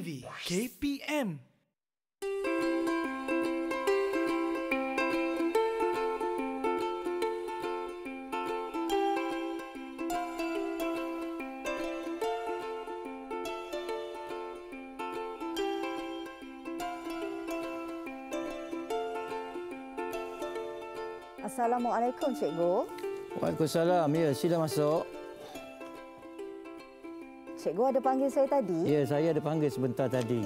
Vivi KPM. Assalamualaikum cikgu. Waalaikumsalam. Ya, sila masuk. Cikgu ada panggil saya tadi? Ya, saya ada panggil sebentar tadi.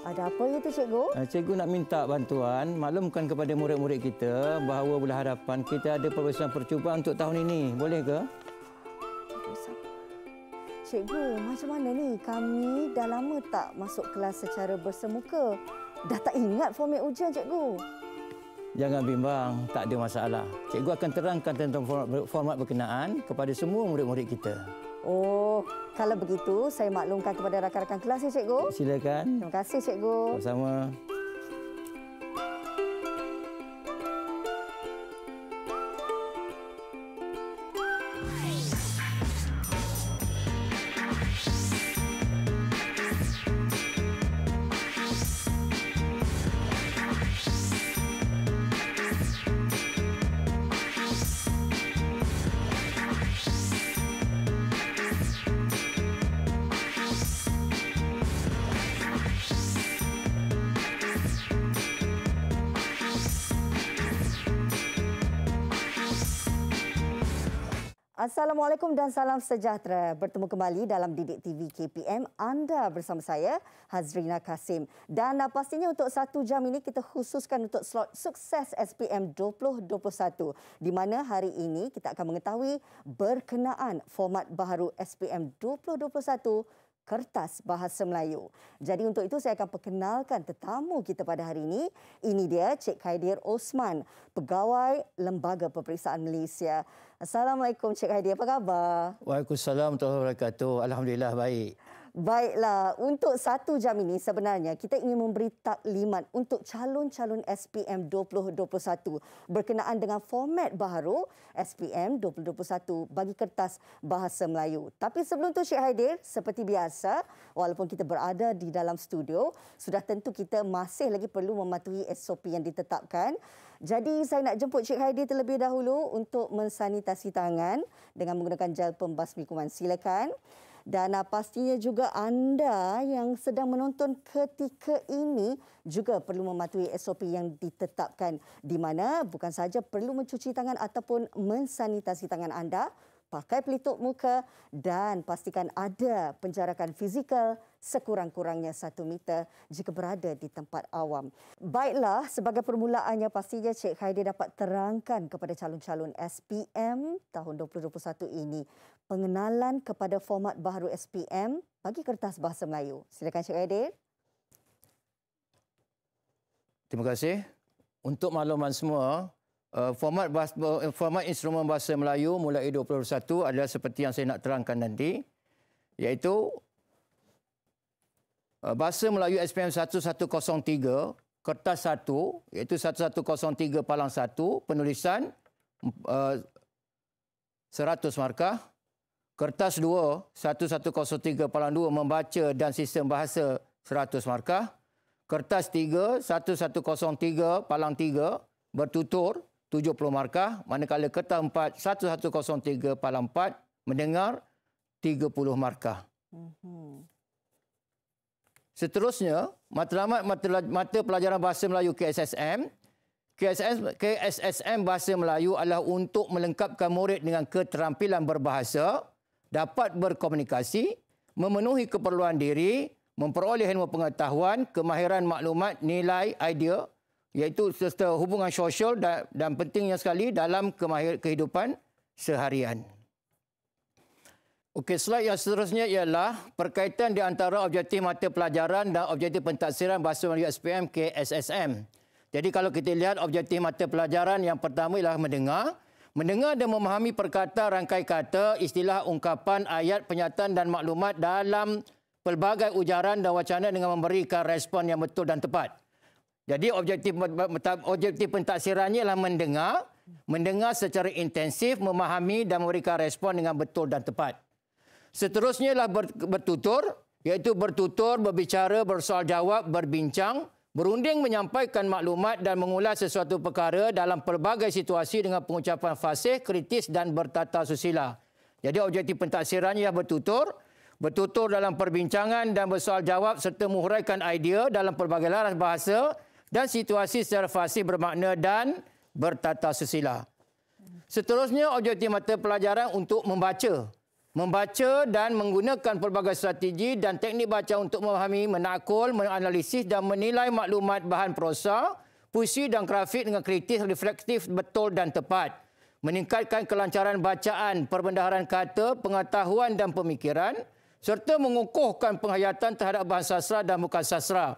Ada apa ya tu cikgu? Eh, cikgu nak minta bantuan maklumkan kepada murid-murid kita bahawa bulan harapan kita ada perbincangan percubaan untuk tahun ini. Boleh ke? Cikgu, macam mana ni? Kami dah lama tak masuk kelas secara bersemuka. Dah tak ingat format ujian cikgu. Jangan bimbang, tak ada masalah. Cikgu akan terangkan tentang format berkenaan kepada semua murid-murid kita. Oh, kalau begitu, saya maklumkan kepada rakan-rakan kelas ya, Cikgu. Silakan. Terima kasih, Cikgu. Sama-sama. Assalamualaikum dan salam sejahtera. Bertemu kembali dalam Didik TV KPM. Anda bersama saya, Hazrina Kasim. Dan ah, pastinya untuk satu jam ini kita khususkan untuk slot sukses SPM 2021. Di mana hari ini kita akan mengetahui berkenaan format baru SPM 2021 kertas bahasa Melayu. Jadi untuk itu saya akan perkenalkan tetamu kita pada hari ini. Ini dia Cik Kaidir Osman, pegawai Lembaga Peperiksaan Malaysia. Assalamualaikum Cik Haidi, apa khabar? Waalaikumsalam warahmatullahi wabarakatuh. Alhamdulillah baik. Baiklah, untuk satu jam ini sebenarnya kita ingin memberi taklimat untuk calon-calon SPM 2021 berkenaan dengan format baru SPM 2021 bagi kertas bahasa Melayu. Tapi sebelum tu Syekh Haidir, seperti biasa, walaupun kita berada di dalam studio, sudah tentu kita masih lagi perlu mematuhi SOP yang ditetapkan. Jadi saya nak jemput Cik Heidi terlebih dahulu untuk mensanitasi tangan dengan menggunakan gel pembasmi kuman. Silakan. Dan ah, pastinya juga anda yang sedang menonton ketika ini juga perlu mematuhi SOP yang ditetapkan di mana bukan saja perlu mencuci tangan ataupun mensanitasi tangan anda pakai pelitup muka dan pastikan ada penjarakan fizikal sekurang-kurangnya satu meter jika berada di tempat awam. Baiklah, sebagai permulaannya pastinya Cik Khaidi dapat terangkan kepada calon-calon SPM tahun 2021 ini pengenalan kepada format baru SPM bagi kertas bahasa Melayu. Silakan Cik Khaidi. Terima kasih. Untuk makluman semua, Uh, format bas, uh, format instrumen bahasa Melayu mulai 2021 adalah seperti yang saya nak terangkan nanti iaitu uh, bahasa Melayu SPM 1103 kertas 1 iaitu 1103 palang 1 penulisan 100 markah kertas 2 1103 palang 2 membaca dan sistem bahasa 100 markah kertas 3 1103 palang 3 bertutur 70 markah manakala kereta 4 1103 Palam 4 mendengar 30 markah. Mhm. Seterusnya, matlamat mata pelajaran bahasa Melayu KSSM KSSM, KSSM Bahasa Melayu adalah untuk melengkapkan murid dengan keterampilan berbahasa, dapat berkomunikasi, memenuhi keperluan diri, memperoleh ilmu pengetahuan, kemahiran maklumat, nilai, idea, iaitu serta hubungan sosial dan, dan pentingnya sekali dalam kemahir, kehidupan seharian. Okey, slide yang seterusnya ialah perkaitan di antara objektif mata pelajaran dan objektif pentaksiran bahasa Melayu SPM ke SSM. Jadi kalau kita lihat objektif mata pelajaran yang pertama ialah mendengar. Mendengar dan memahami perkata, rangkai kata, istilah, ungkapan, ayat, penyataan dan maklumat dalam pelbagai ujaran dan wacana dengan memberikan respon yang betul dan tepat. Jadi objektif objektif pentaksirannya ialah mendengar, mendengar secara intensif, memahami dan memberikan respon dengan betul dan tepat. Seterusnya ialah bertutur, iaitu bertutur, berbicara, bersoal jawab, berbincang, berunding menyampaikan maklumat dan mengulas sesuatu perkara dalam pelbagai situasi dengan pengucapan fasih, kritis dan bertata susila. Jadi objektif pentaksirannya ialah bertutur, bertutur dalam perbincangan dan bersoal jawab serta menghuraikan idea dalam pelbagai laras bahasa, dan situasi secara fasih bermakna dan bertata susila. Seterusnya objektif mata pelajaran untuk membaca. Membaca dan menggunakan pelbagai strategi dan teknik baca untuk memahami, menakul, menganalisis dan menilai maklumat bahan prosa, puisi dan grafik dengan kritis, reflektif, betul dan tepat. Meningkatkan kelancaran bacaan, perbendaharaan kata, pengetahuan dan pemikiran serta mengukuhkan penghayatan terhadap bahan sastra dan bukan sastra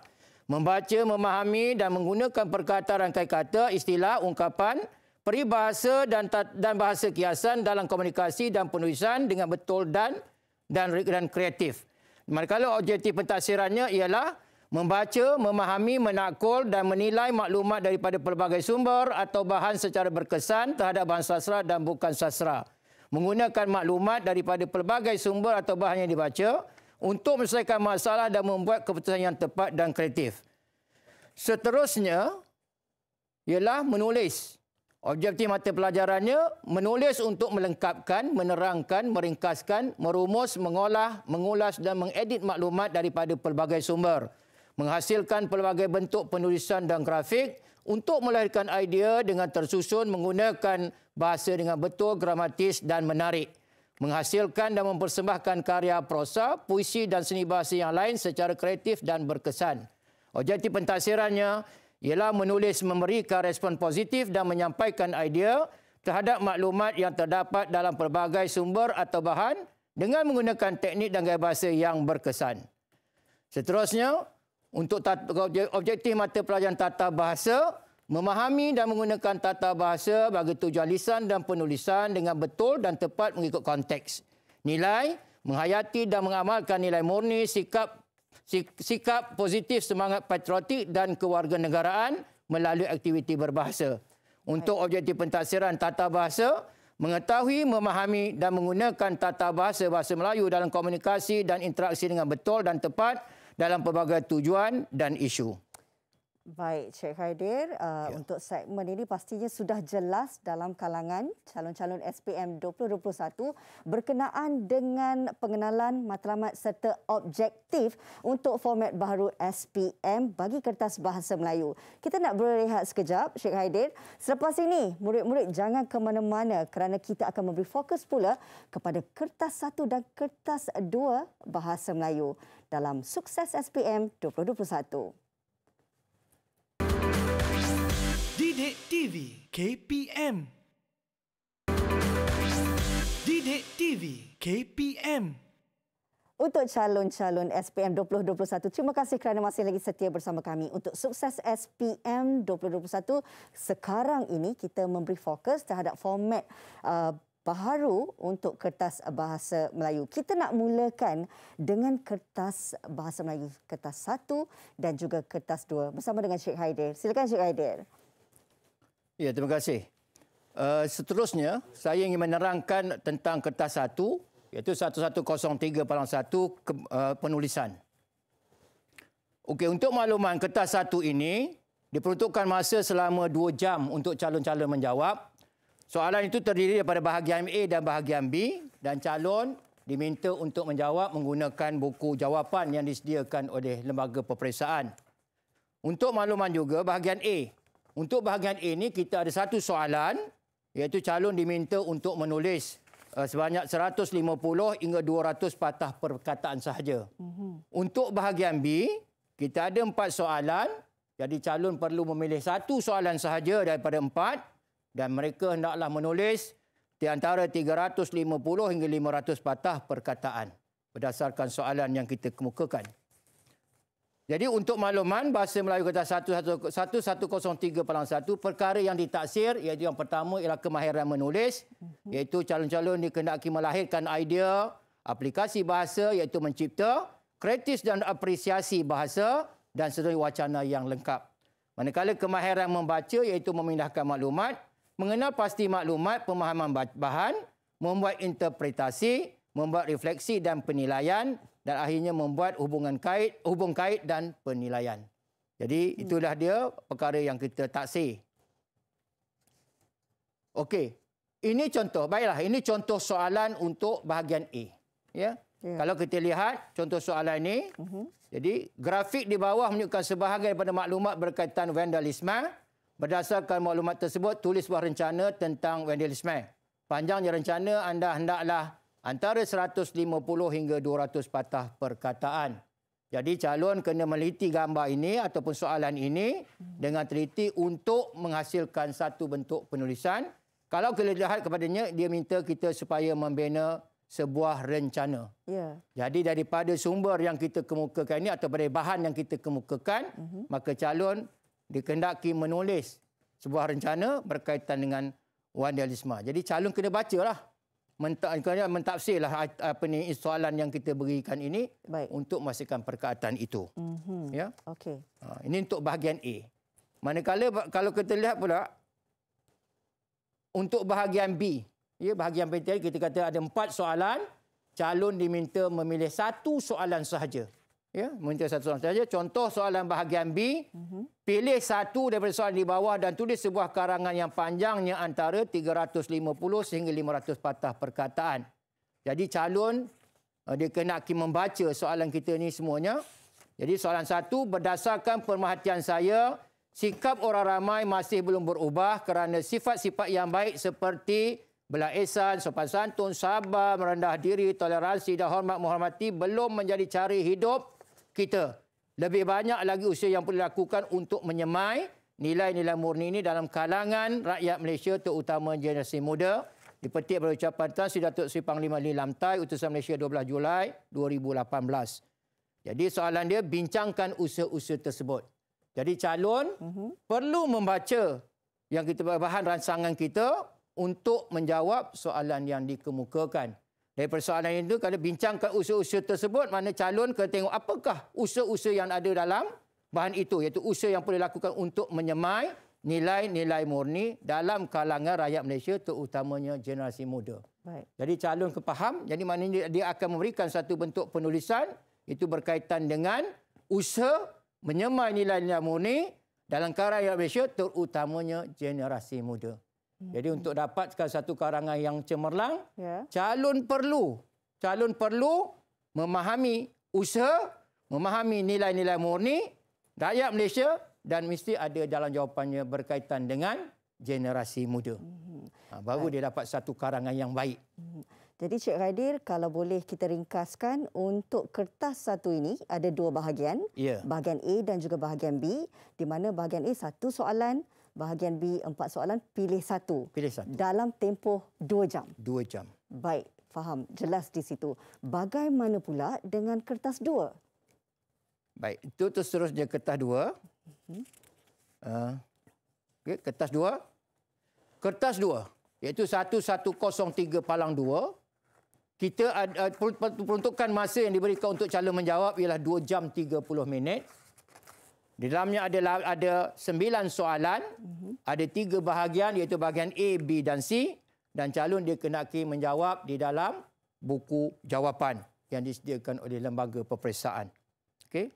membaca, memahami dan menggunakan perkataan kai kata, istilah, ungkapan, peribahasa dan dan bahasa kiasan dalam komunikasi dan penulisan dengan betul dan dan dan kreatif. Manakala objektif pentasirannya ialah membaca, memahami, menakul dan menilai maklumat daripada pelbagai sumber atau bahan secara berkesan terhadap bahan sastra dan bukan sastra. Menggunakan maklumat daripada pelbagai sumber atau bahan yang dibaca, untuk menyelesaikan masalah dan membuat keputusan yang tepat dan kreatif. Seterusnya ialah menulis. Objektif mata pelajarannya menulis untuk melengkapkan, menerangkan, meringkaskan, merumus, mengolah, mengulas dan mengedit maklumat daripada pelbagai sumber. Menghasilkan pelbagai bentuk penulisan dan grafik untuk melahirkan idea dengan tersusun menggunakan bahasa dengan betul, gramatis dan menarik menghasilkan dan mempersembahkan karya prosa, puisi dan seni bahasa yang lain secara kreatif dan berkesan. Objektif pentasirannya ialah menulis memberikan respon positif dan menyampaikan idea terhadap maklumat yang terdapat dalam pelbagai sumber atau bahan dengan menggunakan teknik dan gaya bahasa yang berkesan. Seterusnya, untuk objektif mata pelajaran tata bahasa, memahami dan menggunakan tata bahasa bagi tujuan lisan dan penulisan dengan betul dan tepat mengikut konteks. Nilai, menghayati dan mengamalkan nilai murni sikap sikap positif semangat patriotik dan kewarganegaraan melalui aktiviti berbahasa. Untuk objektif pentasiran tata bahasa, mengetahui, memahami dan menggunakan tata bahasa bahasa Melayu dalam komunikasi dan interaksi dengan betul dan tepat dalam pelbagai tujuan dan isu. Baik, Cik Khairir. Uh, ya. Untuk segmen ini pastinya sudah jelas dalam kalangan calon-calon SPM 2021 berkenaan dengan pengenalan matlamat serta objektif untuk format baru SPM bagi Kertas Bahasa Melayu. Kita nak berehat sekejap, Cik Khairir. Selepas ini, murid-murid jangan ke mana-mana kerana kita akan memberi fokus pula kepada Kertas satu dan Kertas dua Bahasa Melayu dalam sukses SPM 2021. Didik TV KPM Didik TV KPM untuk calon-calon SPM 2021, terima kasih kerana masih lagi setia bersama kami. Untuk sukses SPM 2021, sekarang ini kita memberi fokus terhadap format uh, baru untuk kertas bahasa Melayu. Kita nak mulakan dengan kertas bahasa Melayu kertas satu dan juga kertas dua bersama dengan Syekh Haidir. Silakan Syekh Haidir. Ya, terima kasih. Uh, seterusnya, saya ingin menerangkan tentang kertas satu, iaitu 1103 palang satu ke, uh, penulisan. Okey, untuk makluman, kertas satu ini diperuntukkan masa selama dua jam untuk calon-calon menjawab. Soalan itu terdiri daripada bahagian A dan bahagian B dan calon diminta untuk menjawab menggunakan buku jawapan yang disediakan oleh lembaga peperiksaan. Untuk makluman juga, bahagian A untuk bahagian A ini kita ada satu soalan iaitu calon diminta untuk menulis uh, sebanyak 150 hingga 200 patah perkataan sahaja. Uh-huh. Untuk bahagian B kita ada empat soalan jadi calon perlu memilih satu soalan sahaja daripada empat dan mereka hendaklah menulis di antara 350 hingga 500 patah perkataan berdasarkan soalan yang kita kemukakan. Jadi untuk makluman bahasa Melayu kata 1103 Palang 1 perkara yang ditaksir iaitu yang pertama ialah kemahiran menulis mhm. iaitu calon-calon dikehendaki melahirkan idea aplikasi bahasa iaitu mencipta kritis dan apresiasi bahasa dan seterusnya wacana yang lengkap. Manakala kemahiran membaca iaitu memindahkan maklumat, mengenal pasti maklumat, pemahaman bahan, membuat interpretasi, membuat refleksi dan penilaian, dan akhirnya membuat hubungan kait, hubung kait dan penilaian. Jadi hmm. itulah dia perkara yang kita taksir. Okey. Ini contoh. Baiklah, ini contoh soalan untuk bahagian A. Ya. Ya. Kalau kita lihat contoh soalan ini, uh-huh. Mhm. jadi grafik di bawah menunjukkan sebahagian daripada maklumat berkaitan vandalisme. Berdasarkan maklumat tersebut, tulis sebuah rencana tentang vandalisme. Panjangnya rencana, anda hendaklah antara 150 hingga 200 patah perkataan. Jadi calon kena meliti gambar ini ataupun soalan ini dengan teliti untuk menghasilkan satu bentuk penulisan. Kalau kita kepadanya, dia minta kita supaya membina sebuah rencana. Ya. Jadi daripada sumber yang kita kemukakan ini atau dari bahan yang kita kemukakan, uh-huh. maka calon dikendaki menulis sebuah rencana berkaitan dengan wandalisme. Jadi calon kena baca lah mentafsirlah menta- menta- apa ni soalan yang kita berikan ini Baik. untuk memastikan perkataan itu. Mm-hmm. Ya. Okey. Ha, ini untuk bahagian A. Manakala kalau kita lihat pula untuk bahagian B, ya bahagian B kita kata ada empat soalan, calon diminta memilih satu soalan sahaja. Ya, muncul satu soalan saja. Contoh soalan bahagian B, mm-hmm. pilih satu daripada soalan di bawah dan tulis sebuah karangan yang panjangnya antara 350 sehingga 500 patah perkataan. Jadi calon eh, dia kena membaca soalan kita ini semuanya. Jadi soalan satu, berdasarkan pemerhatian saya, sikap orang ramai masih belum berubah kerana sifat-sifat yang baik seperti belah esan, sopan santun, sabar, merendah diri, toleransi dan hormat menghormati belum menjadi cari hidup kita. Lebih banyak lagi usaha yang perlu dilakukan untuk menyemai nilai-nilai murni ini dalam kalangan rakyat Malaysia terutama generasi muda. Dipetik pada ucapan Tuan Sri Datuk Seri Panglima Li Lamtai, Utusan Malaysia 12 Julai 2018. Jadi soalan dia, bincangkan usaha-usaha tersebut. Jadi calon uh-huh. perlu membaca yang kita bahan rancangan kita untuk menjawab soalan yang dikemukakan. Jadi eh, persoalan itu kalau bincangkan usul-usul tersebut, mana calon ke tengok apakah usul-usul yang ada dalam bahan itu. Iaitu usul yang boleh lakukan untuk menyemai nilai-nilai murni dalam kalangan rakyat Malaysia terutamanya generasi muda. Baik. Jadi calon kepaham, jadi maknanya dia akan memberikan satu bentuk penulisan itu berkaitan dengan usaha menyemai nilai-nilai murni dalam kalangan rakyat Malaysia terutamanya generasi muda. Hmm. Jadi untuk dapatkan satu karangan yang cemerlang, yeah. calon perlu calon perlu memahami usaha, memahami nilai-nilai murni rakyat Malaysia dan mesti ada jalan jawapannya berkaitan dengan generasi muda. mm Ha, baru right. dia dapat satu karangan yang baik. Hmm. Jadi Cik Raidir, kalau boleh kita ringkaskan untuk kertas satu ini ada dua bahagian, yeah. bahagian A dan juga bahagian B, di mana bahagian A satu soalan, bahagian B empat soalan pilih satu. Pilih satu. Dalam tempoh dua jam. Dua jam. Baik, faham. Jelas di situ. Bagaimana pula dengan kertas dua? Baik, itu terus terusnya kertas dua. Uh-huh. Uh, okay, kertas dua. Kertas dua. Iaitu 1103 palang dua. Kita ada, uh, peruntukan masa yang diberikan untuk calon menjawab ialah 2 jam 30 minit. Di dalamnya ada ada sembilan soalan, ada tiga bahagian iaitu bahagian A, B dan C dan calon dia kena menjawab di dalam buku jawapan yang disediakan oleh lembaga peperiksaan. Okey.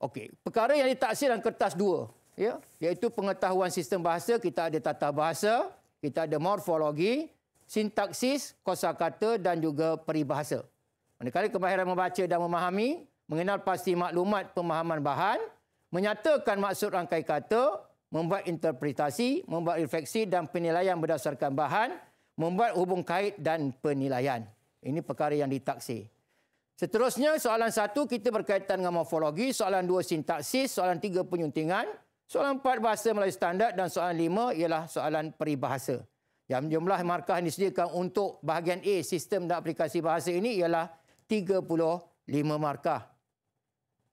Okey, perkara yang ditaksir dalam kertas dua, ya, iaitu pengetahuan sistem bahasa, kita ada tata bahasa, kita ada morfologi, sintaksis, kosakata dan juga peribahasa. Manakala kemahiran membaca dan memahami, mengenal pasti maklumat pemahaman bahan, menyatakan maksud rangkai kata, membuat interpretasi, membuat refleksi dan penilaian berdasarkan bahan, membuat hubung kait dan penilaian. Ini perkara yang ditaksi. Seterusnya, soalan satu kita berkaitan dengan morfologi, soalan dua sintaksis, soalan tiga penyuntingan, soalan empat bahasa Melayu standar dan soalan lima ialah soalan peribahasa. Yang jumlah markah yang disediakan untuk bahagian A sistem dan aplikasi bahasa ini ialah 35 markah.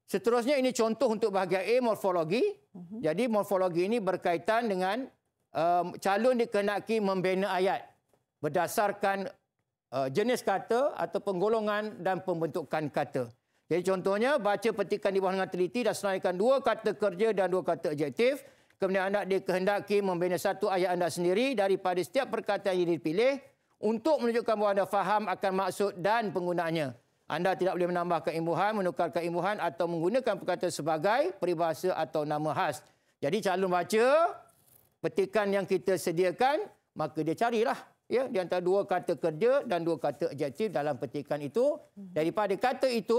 Seterusnya ini contoh untuk bahagian A morfologi. Jadi morfologi ini berkaitan dengan um, calon dikenaki membina ayat berdasarkan uh, jenis kata atau penggolongan dan pembentukan kata. Jadi contohnya baca petikan di bawah dengan teliti dan senaraikan dua kata kerja dan dua kata adjektif. Kemudian anda dikehendaki membina satu ayat anda sendiri daripada setiap perkataan yang dipilih untuk menunjukkan bahawa anda faham akan maksud dan penggunaannya. Anda tidak boleh menambah keimbuhan, menukar keimbuhan atau menggunakan perkata sebagai peribahasa atau nama khas. Jadi calon baca, petikan yang kita sediakan, maka dia carilah. Ya, di antara dua kata kerja dan dua kata adjektif dalam petikan itu. Daripada kata itu,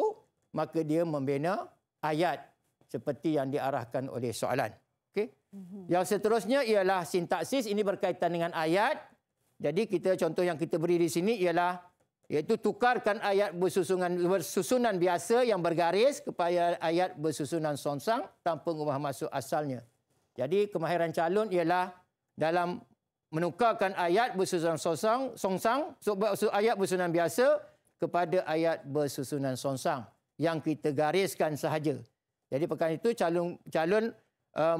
maka dia membina ayat seperti yang diarahkan oleh soalan. Okay? Yang seterusnya ialah sintaksis. Ini berkaitan dengan ayat. Jadi kita contoh yang kita beri di sini ialah iaitu tukarkan ayat bersusunan bersusunan biasa yang bergaris kepada ayat bersusunan sonsang tanpa mengubah maksud asalnya. Jadi kemahiran calon ialah dalam menukarkan ayat bersusunan sonsang sonsang ayat bersusunan biasa kepada ayat bersusunan sonsang yang kita gariskan sahaja. Jadi perkara itu calon calon uh,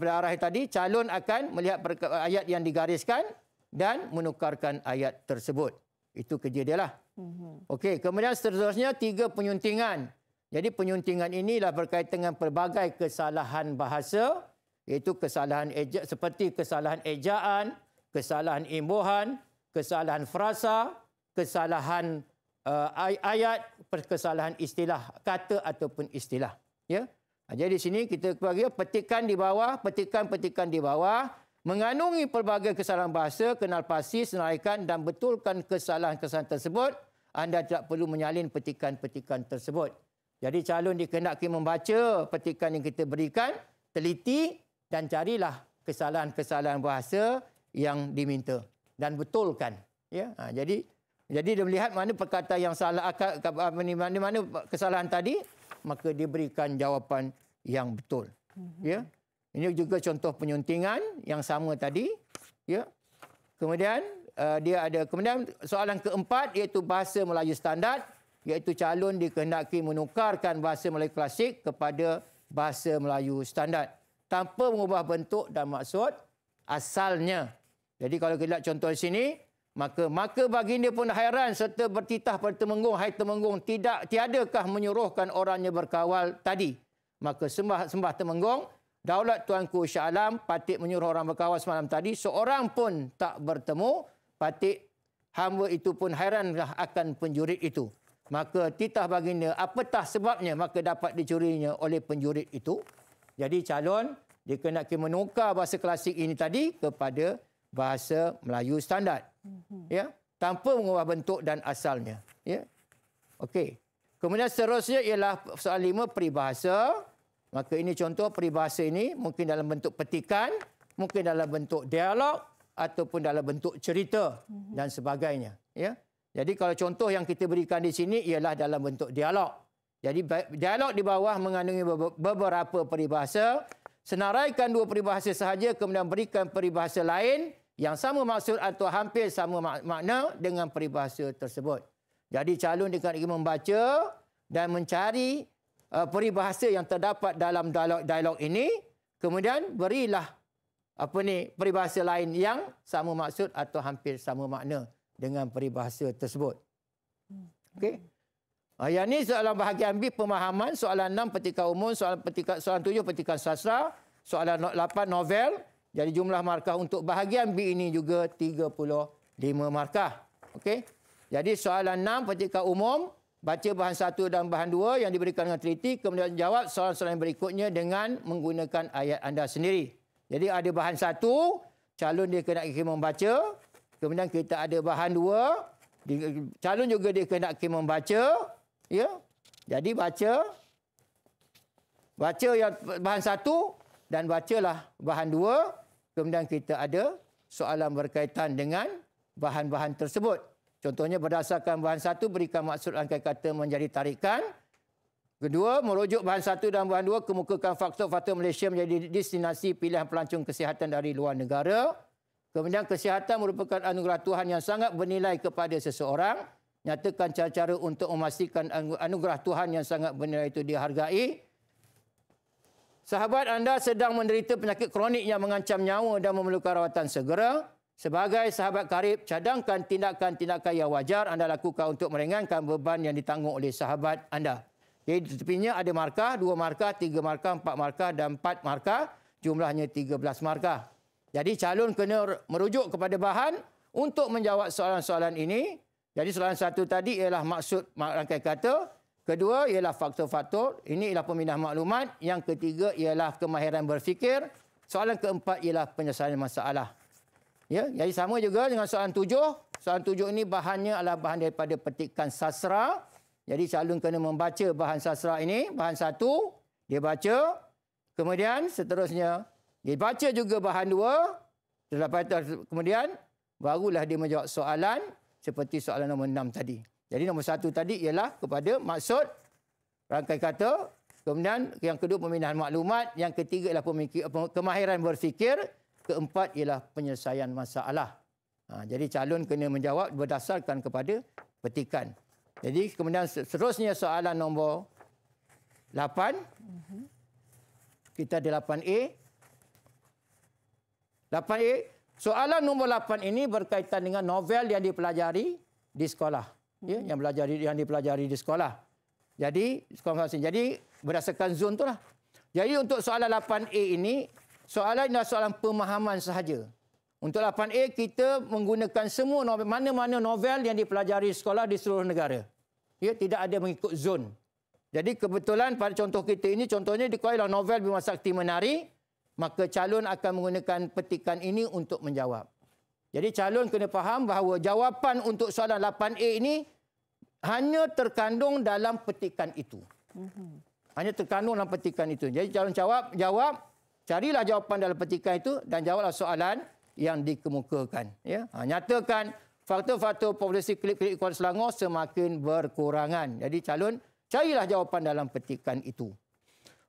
pada arah tadi calon akan melihat ayat yang digariskan dan menukarkan ayat tersebut. Itu kerja dia lah. Mhm. Okey, kemudian seterusnya tiga penyuntingan. Jadi penyuntingan inilah berkaitan dengan pelbagai kesalahan bahasa iaitu kesalahan ejak seperti kesalahan ejaan, kesalahan imbuhan, kesalahan frasa, kesalahan uh, ayat, kesalahan istilah kata ataupun istilah. Ya. Jadi di sini kita bagi petikan di bawah, petikan-petikan di bawah Mengandungi pelbagai kesalahan bahasa, kenal pasti, senaraikan dan betulkan kesalahan-kesalahan tersebut. Anda tidak perlu menyalin petikan-petikan tersebut. Jadi calon dikehendaki membaca petikan yang kita berikan, teliti dan carilah kesalahan-kesalahan bahasa yang diminta dan betulkan. Ya, ha, jadi jadi dia melihat mana perkataan yang salah mana mana kesalahan tadi maka diberikan jawapan yang betul. Ya. Ini juga contoh penyuntingan yang sama tadi. Ya. Kemudian uh, dia ada kemudian soalan keempat iaitu bahasa Melayu standar iaitu calon dikehendaki menukarkan bahasa Melayu klasik kepada bahasa Melayu standar tanpa mengubah bentuk dan maksud asalnya. Jadi kalau kita lihat contoh di sini, maka maka baginda pun hairan serta bertitah pada temenggung, hai temenggung, tidak tiadakah menyuruhkan orangnya berkawal tadi? Maka sembah sembah temenggung, Daulat Tuanku Shah Alam, Patik menyuruh orang berkawas malam tadi. Seorang pun tak bertemu. Patik hamba itu pun hairanlah akan penjurit itu. Maka titah baginda, apatah sebabnya maka dapat dicurinya oleh penjurit itu. Jadi calon, dia kena menukar bahasa klasik ini tadi kepada bahasa Melayu standar, mhm. Ya, tanpa mengubah bentuk dan asalnya. Ya. Okey. Kemudian seterusnya ialah soal lima peribahasa. Maka ini contoh peribahasa ini mungkin dalam bentuk petikan, mungkin dalam bentuk dialog ataupun dalam bentuk cerita dan sebagainya. Ya? Jadi kalau contoh yang kita berikan di sini ialah dalam bentuk dialog. Jadi dialog di bawah mengandungi beberapa peribahasa. Senaraikan dua peribahasa sahaja kemudian berikan peribahasa lain yang sama maksud atau hampir sama makna dengan peribahasa tersebut. Jadi calon dengan ingin membaca dan mencari Uh, peribahasa yang terdapat dalam dialog-dialog ini kemudian berilah apa ni peribahasa lain yang sama maksud atau hampir sama makna dengan peribahasa tersebut okey uh, yang ini soalan bahagian B pemahaman soalan 6 petika umum soalan petika soalan 7 petika sastra soalan 8 novel jadi jumlah markah untuk bahagian B ini juga 35 markah okey jadi soalan 6 petika umum baca bahan satu dan bahan dua yang diberikan dengan teliti kemudian jawab soalan-soalan berikutnya dengan menggunakan ayat anda sendiri. Jadi ada bahan satu, calon dia kena kira membaca. Kemudian kita ada bahan dua, calon juga dia kena kira membaca. Ya, jadi baca, baca yang bahan satu dan bacalah bahan dua. Kemudian kita ada soalan berkaitan dengan bahan-bahan tersebut. Contohnya berdasarkan bahan satu berikan maksud angkai kata menjadi tarikan. Kedua, merujuk bahan satu dan bahan dua kemukakan faktor-faktor Malaysia menjadi destinasi pilihan pelancong kesihatan dari luar negara. Kemudian kesihatan merupakan anugerah Tuhan yang sangat bernilai kepada seseorang. Nyatakan cara-cara untuk memastikan anugerah Tuhan yang sangat bernilai itu dihargai. Sahabat anda sedang menderita penyakit kronik yang mengancam nyawa dan memerlukan rawatan segera. Sebagai sahabat karib, cadangkan tindakan-tindakan yang wajar anda lakukan untuk meringankan beban yang ditanggung oleh sahabat anda. Jadi tepinya ada markah, dua markah, tiga markah, empat markah dan empat markah. Jumlahnya tiga belas markah. Jadi calon kena merujuk kepada bahan untuk menjawab soalan-soalan ini. Jadi soalan satu tadi ialah maksud rangkaian kata. Kedua ialah faktor-faktor. Ini ialah pemindah maklumat. Yang ketiga ialah kemahiran berfikir. Soalan keempat ialah penyelesaian masalah. Ya, jadi sama juga dengan soalan tujuh. Soalan tujuh ini bahannya adalah bahan daripada petikan sastra. Jadi calon kena membaca bahan sastra ini. Bahan satu, dia baca. Kemudian seterusnya, dia baca juga bahan dua. Selepas itu, kemudian, barulah dia menjawab soalan seperti soalan nombor enam tadi. Jadi nombor satu tadi ialah kepada maksud rangkaian kata. Kemudian yang kedua pemindahan maklumat. Yang ketiga ialah kemahiran berfikir keempat ialah penyelesaian masalah. Ha, jadi calon kena menjawab berdasarkan kepada petikan. Jadi kemudian seterusnya soalan nombor 8. Mhm. Kita ada 8A. 8A. Soalan nombor 8 ini berkaitan dengan novel yang dipelajari di sekolah. Ya, mhm. yang belajar yang dipelajari di sekolah. Jadi, sekolah Jadi, berdasarkan zon itulah. Jadi untuk soalan 8A ini soalan adalah soalan pemahaman sahaja. Untuk 8A, kita menggunakan semua mana-mana novel yang dipelajari sekolah di seluruh negara. Ia ya, tidak ada mengikut zon. Jadi kebetulan pada contoh kita ini, contohnya di dikuali novel Bima Sakti Menari, maka calon akan menggunakan petikan ini untuk menjawab. Jadi calon kena faham bahawa jawapan untuk soalan 8A ini hanya terkandung dalam petikan itu. Mhm. Hanya terkandung dalam petikan itu. Jadi calon jawab, jawab, carilah jawapan dalam petikan itu dan jawablah soalan yang dikemukakan. Ya. Ha, nyatakan faktor-faktor populasi klip-klip Kuala Selangor semakin berkurangan. Jadi calon, carilah jawapan dalam petikan itu.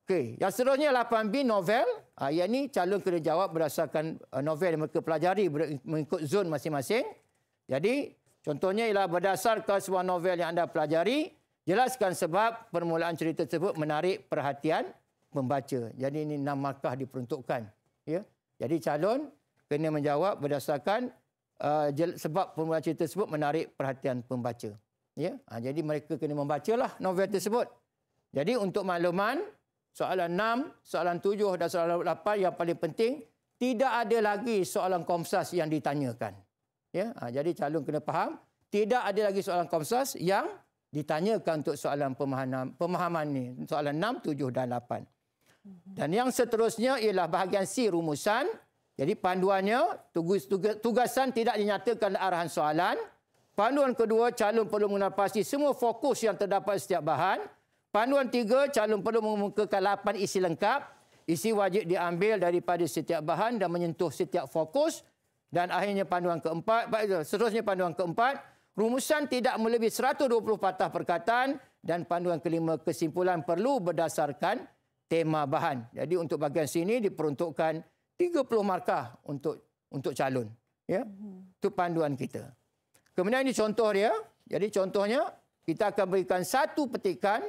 Okey, yang seterusnya 8B novel. Ha, yang ini calon kena jawab berdasarkan uh, novel yang mereka pelajari mengikut zon masing-masing. Jadi contohnya ialah berdasarkan sebuah novel yang anda pelajari, jelaskan sebab permulaan cerita tersebut menarik perhatian membaca. Jadi ini enam markah diperuntukkan. Ya? Jadi calon kena menjawab berdasarkan uh, sebab pembaca tersebut menarik perhatian pembaca. Ya? Ha, jadi mereka kena membacalah novel tersebut. Jadi untuk makluman, soalan enam, soalan tujuh dan soalan lapan yang paling penting, tidak ada lagi soalan komsas yang ditanyakan. Ya? Ha, jadi calon kena faham, tidak ada lagi soalan komsas yang ditanyakan untuk soalan pemahaman, pemahaman ni Soalan enam, tujuh dan lapan. Dan yang seterusnya ialah bahagian C rumusan. Jadi panduannya, tugas, tugasan tidak dinyatakan arahan soalan. Panduan kedua, calon perlu mengenal pasti semua fokus yang terdapat setiap bahan. Panduan tiga, calon perlu mengemukakan lapan isi lengkap. Isi wajib diambil daripada setiap bahan dan menyentuh setiap fokus. Dan akhirnya panduan keempat, eh, seterusnya panduan keempat, rumusan tidak melebihi 120 patah perkataan. Dan panduan kelima, kesimpulan perlu berdasarkan tema bahan. Jadi untuk bahagian sini diperuntukkan 30 markah untuk untuk calon. Ya. Itu panduan kita. Kemudian ini contoh dia. Jadi contohnya kita akan berikan satu petikan.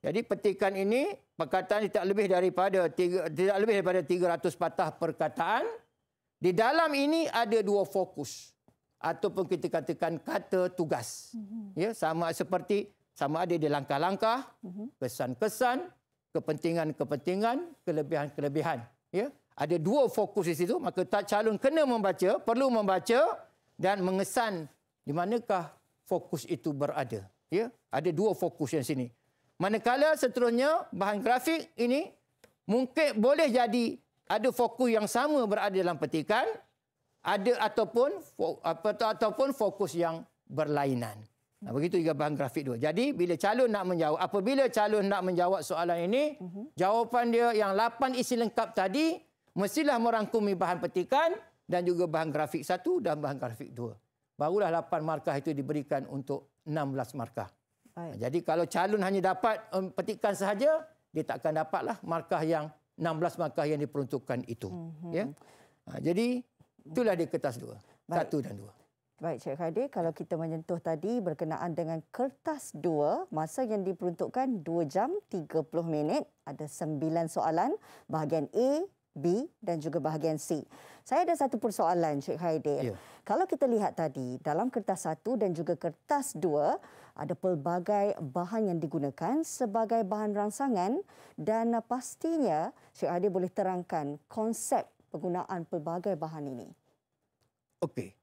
Jadi petikan ini perkataan tidak lebih daripada tiga, tidak lebih daripada 300 patah perkataan. Di dalam ini ada dua fokus ataupun kita katakan kata tugas. Hmm. Ya, sama seperti sama ada di langkah-langkah, hmm. kesan-kesan, kepentingan-kepentingan, kelebihan-kelebihan. Ya? Ada dua fokus di situ, maka tak calon kena membaca, perlu membaca dan mengesan di manakah fokus itu berada. Ya? Ada dua fokus yang sini. Manakala seterusnya bahan grafik ini mungkin boleh jadi ada fokus yang sama berada dalam petikan ada ataupun apa ataupun fokus yang berlainan. Nah, begitu juga bahan grafik dua. Jadi bila calon nak menjawab, apabila calon nak menjawab soalan ini, uh-huh. jawapan dia yang lapan isi lengkap tadi mestilah merangkumi bahan petikan dan juga bahan grafik satu dan bahan grafik dua. Barulah lapan markah itu diberikan untuk enam belas markah. Baik. Jadi kalau calon hanya dapat um, petikan sahaja, dia takkan dapatlah markah yang enam belas markah yang diperuntukkan itu. Uh-huh. Ya. Ha, jadi itulah di kertas dua. Baik. Satu dan dua. Baik Cik Khadir, kalau kita menyentuh tadi berkenaan dengan kertas 2, masa yang diperuntukkan 2 jam 30 minit, ada 9 soalan bahagian A, B dan juga bahagian C. Saya ada satu persoalan Cik Khadir. Ya. Kalau kita lihat tadi, dalam kertas 1 dan juga kertas 2, ada pelbagai bahan yang digunakan sebagai bahan rangsangan dan pastinya Cik Khadir boleh terangkan konsep penggunaan pelbagai bahan ini. Okey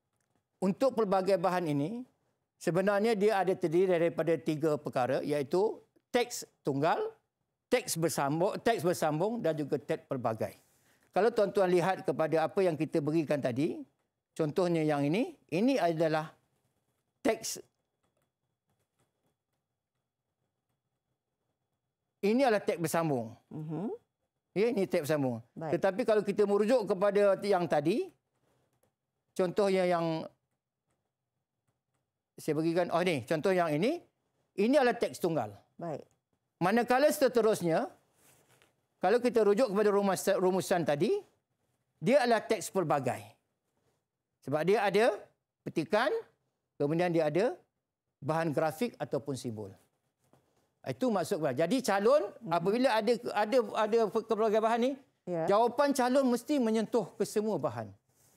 untuk pelbagai bahan ini, sebenarnya dia ada terdiri daripada tiga perkara iaitu teks tunggal, teks bersambung, teks bersambung dan juga teks pelbagai. Kalau tuan-tuan lihat kepada apa yang kita berikan tadi, contohnya yang ini, ini adalah teks Ini adalah teks bersambung. Uh-huh. Ya, ini teks bersambung. Baik. Tetapi kalau kita merujuk kepada yang tadi, contohnya yang saya berikan oh ni contoh yang ini ini adalah teks tunggal. Baik. Manakala seterusnya kalau kita rujuk kepada rumus, rumusan tadi dia adalah teks pelbagai. Sebab dia ada petikan kemudian dia ada bahan grafik ataupun simbol. Itu maksud gua. Jadi calon hmm. apabila ada ada ada pelbagai bahan ni, ya. jawapan calon mesti menyentuh ke bahan.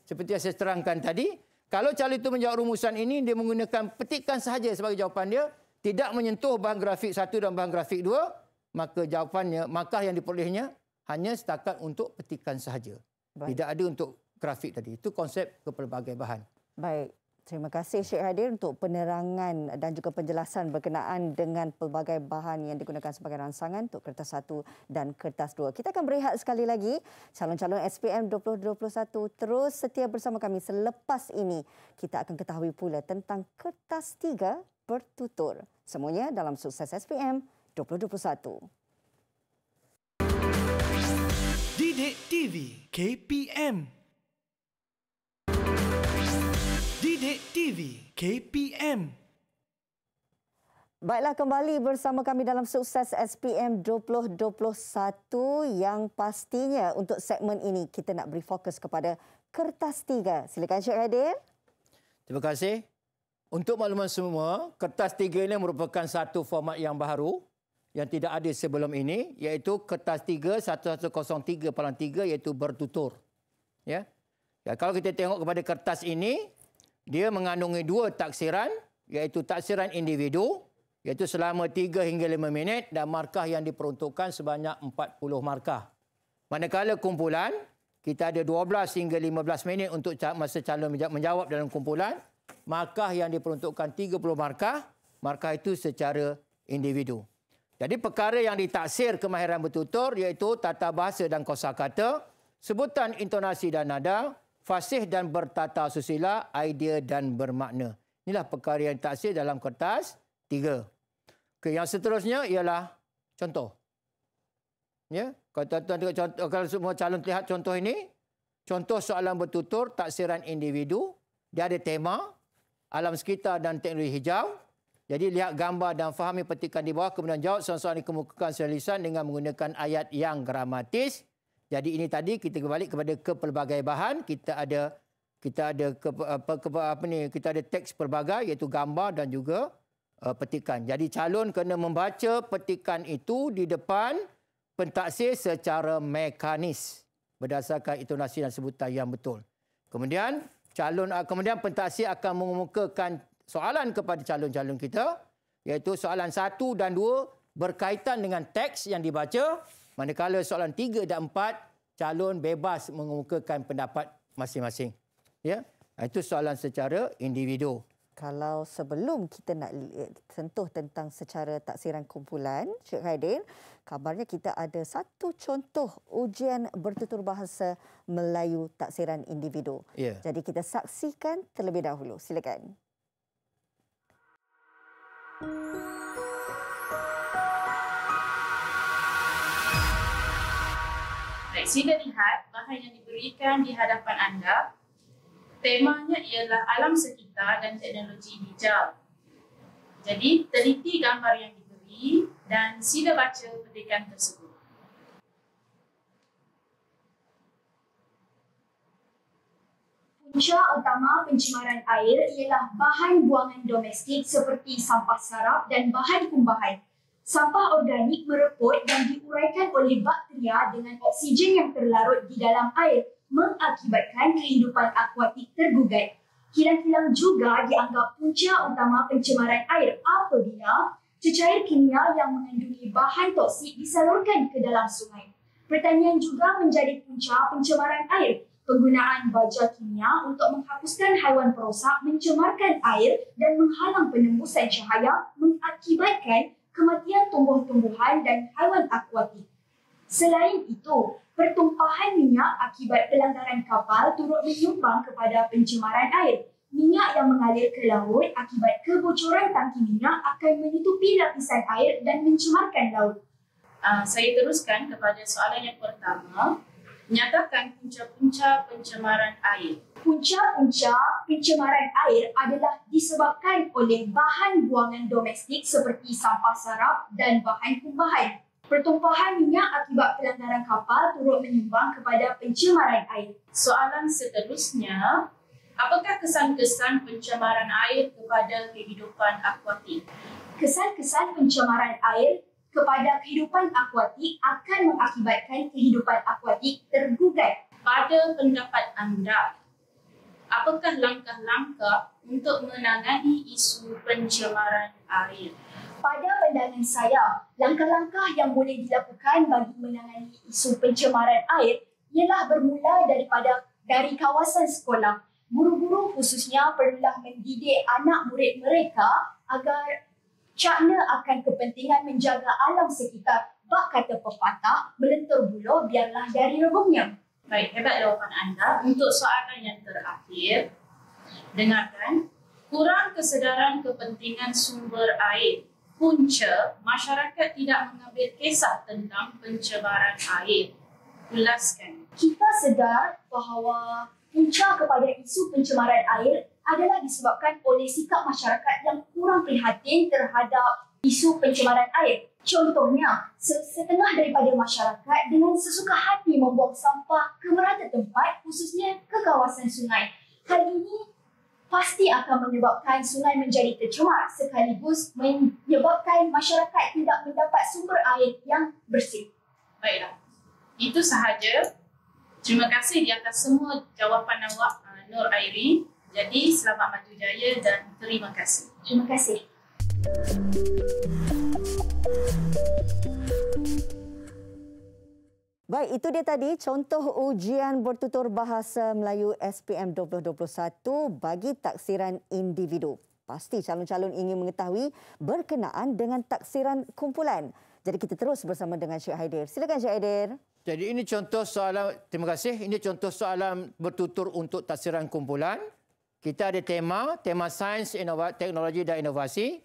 Seperti yang saya terangkan tadi, kalau calon itu menjawab rumusan ini, dia menggunakan petikan sahaja sebagai jawapan dia. Tidak menyentuh bahan grafik satu dan bahan grafik dua. Maka jawapannya, markah yang diperolehnya hanya setakat untuk petikan sahaja. Baik. Tidak ada untuk grafik tadi. Itu konsep kepelbagai bahan. Baik. Terima kasih Syekh Hadir untuk penerangan dan juga penjelasan berkenaan dengan pelbagai bahan yang digunakan sebagai rangsangan untuk kertas satu dan kertas dua. Kita akan berehat sekali lagi. Calon-calon SPM 2021 terus setia bersama kami selepas ini. Kita akan ketahui pula tentang kertas tiga bertutur. Semuanya dalam sukses SPM 2021. Didik TV KPM Didik TV KPM Baiklah kembali bersama kami dalam sukses SPM 2021 yang pastinya untuk segmen ini kita nak beri fokus kepada kertas tiga. Silakan Syed Radir. Terima kasih. Untuk makluman semua, kertas tiga ini merupakan satu format yang baru yang tidak ada sebelum ini iaitu kertas tiga 1103 palang tiga iaitu bertutur. Ya. Ya, kalau kita tengok kepada kertas ini, dia mengandungi dua taksiran iaitu taksiran individu iaitu selama 3 hingga 5 minit dan markah yang diperuntukkan sebanyak 40 markah. Manakala kumpulan, kita ada 12 hingga 15 minit untuk masa calon menjawab dalam kumpulan. Markah yang diperuntukkan 30 markah, markah itu secara individu. Jadi perkara yang ditaksir kemahiran bertutur iaitu tata bahasa dan kosakata, sebutan intonasi dan nada, fasih dan bertata susila, idea dan bermakna. Inilah perkara yang taksir dalam kertas tiga. Okay, yang seterusnya ialah contoh. Ya, kalau tuan-tuan tengok contoh, kalau semua calon lihat contoh ini, contoh soalan bertutur taksiran individu, dia ada tema alam sekitar dan teknologi hijau. Jadi lihat gambar dan fahami petikan di bawah kemudian jawab soalan-soalan dikemukakan secara lisan dengan menggunakan ayat yang gramatis jadi ini tadi kita kembali kepada kepelbagai bahan. Kita ada kita ada ke, apa, ke, apa ni kita ada teks pelbagai iaitu gambar dan juga uh, petikan. Jadi calon kena membaca petikan itu di depan pentaksir secara mekanis berdasarkan intonasi dan sebutan yang betul. Kemudian calon uh, kemudian pentaksir akan mengemukakan soalan kepada calon-calon kita iaitu soalan satu dan dua berkaitan dengan teks yang dibaca Manakala soalan tiga dan empat calon bebas mengemukakan pendapat masing-masing. Ya. Ah, itu soalan secara individu. Kalau sebelum kita nak eh, sentuh tentang secara taksiran kumpulan, Cik Haidin, kabarnya kita ada satu contoh ujian bertutur bahasa Melayu taksiran individu. Yeah. Jadi kita saksikan terlebih dahulu. Silakan. Silakan. Sila lihat bahan yang diberikan di hadapan anda. Temanya ialah alam sekitar dan teknologi hijau. Jadi, teliti gambar yang diberi dan sila baca petikan tersebut. Punca utama pencemaran air ialah bahan buangan domestik seperti sampah sarap dan bahan kumbahan Sampah organik mereput dan diuraikan oleh bakteria dengan oksigen yang terlarut di dalam air mengakibatkan kehidupan akuatik tergugat. Kilang-kilang juga dianggap punca utama pencemaran air apabila cecair kimia yang mengandungi bahan toksik disalurkan ke dalam sungai. Pertanian juga menjadi punca pencemaran air. Penggunaan baja kimia untuk menghapuskan haiwan perosak mencemarkan air dan menghalang penembusan cahaya mengakibatkan kematian tumbuh-tumbuhan dan haiwan akuatik. Selain itu, pertumpahan minyak akibat pelanggaran kapal turut menyumbang kepada pencemaran air. Minyak yang mengalir ke laut akibat kebocoran tangki minyak akan menutupi lapisan air dan mencemarkan laut. Uh, saya teruskan kepada soalan yang pertama, nyatakan punca-punca pencemaran air. Puncak-puncak pencemaran air adalah disebabkan oleh bahan buangan domestik seperti sampah sarap dan bahan kumbahan. Pertumpahan minyak akibat pelanggaran kapal turut menyumbang kepada pencemaran air. Soalan seterusnya, apakah kesan-kesan pencemaran air kepada kehidupan akuatik? Kesan-kesan pencemaran air kepada kehidupan akuatik akan mengakibatkan kehidupan akuatik tergugat. Pada pendapat anda, apakah langkah-langkah untuk menangani isu pencemaran air? Pada pandangan saya, langkah-langkah yang boleh dilakukan bagi menangani isu pencemaran air ialah bermula daripada dari kawasan sekolah. Guru-guru khususnya perlulah mendidik anak murid mereka agar cakna akan kepentingan menjaga alam sekitar. Bak kata pepatah, melentur buluh biarlah dari rebungnya. Baik, hebat jawapan anda. Untuk soalan yang terakhir, dengarkan. Kurang kesedaran kepentingan sumber air. Punca, masyarakat tidak mengambil kisah tentang pencemaran air. Ulaskan. Kita sedar bahawa punca kepada isu pencemaran air adalah disebabkan oleh sikap masyarakat yang kurang prihatin terhadap isu pencemaran air. Contohnya, setengah daripada masyarakat dengan sesuka hati membuang sampah ke merata tempat khususnya ke kawasan sungai. Hal ini pasti akan menyebabkan sungai menjadi tercemar sekaligus menyebabkan masyarakat tidak mendapat sumber air yang bersih. Baiklah, itu sahaja. Terima kasih di atas semua jawapan awak uh, Nur Airi. Jadi selamat maju jaya dan terima kasih. Terima kasih. Baik, itu dia tadi contoh ujian bertutur bahasa Melayu SPM 2021 bagi taksiran individu. Pasti calon-calon ingin mengetahui berkenaan dengan taksiran kumpulan. Jadi kita terus bersama dengan Syekh Haider. Silakan Syekh Haider. Jadi ini contoh soalan, terima kasih. Ini contoh soalan bertutur untuk taksiran kumpulan. Kita ada tema, tema sains, teknologi dan inovasi.